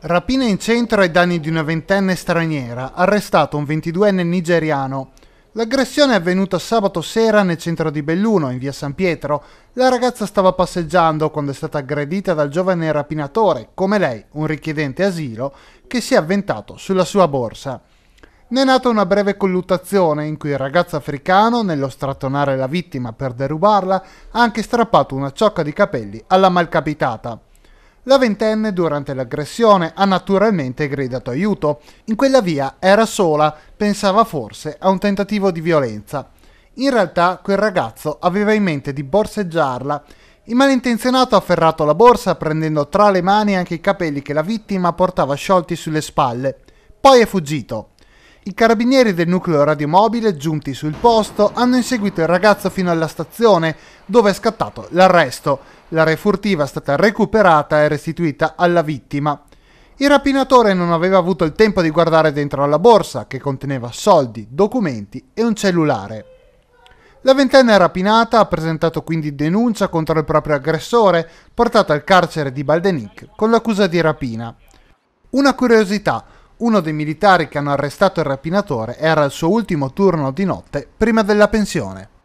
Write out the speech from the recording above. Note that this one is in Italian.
Rapina in centro ai danni di una ventenne straniera, arrestato un 22enne nigeriano. L'aggressione è avvenuta sabato sera nel centro di Belluno, in via San Pietro. La ragazza stava passeggiando quando è stata aggredita dal giovane rapinatore, come lei, un richiedente asilo, che si è avventato sulla sua borsa. Ne è nata una breve colluttazione in cui il ragazzo africano, nello strattonare la vittima per derubarla, ha anche strappato una ciocca di capelli alla malcapitata. La ventenne durante l'aggressione ha naturalmente gridato aiuto. In quella via era sola, pensava forse a un tentativo di violenza. In realtà quel ragazzo aveva in mente di borseggiarla. Il malintenzionato ha afferrato la borsa prendendo tra le mani anche i capelli che la vittima portava sciolti sulle spalle. Poi è fuggito. I carabinieri del nucleo radiomobile, giunti sul posto, hanno inseguito il ragazzo fino alla stazione, dove è scattato l'arresto, l'area furtiva è stata recuperata e restituita alla vittima. Il rapinatore non aveva avuto il tempo di guardare dentro alla borsa, che conteneva soldi, documenti e un cellulare. La ventenne rapinata ha presentato quindi denuncia contro il proprio aggressore, portata al carcere di Baldenic con l'accusa di rapina. Una curiosità, uno dei militari che hanno arrestato il rapinatore era al suo ultimo turno di notte prima della pensione.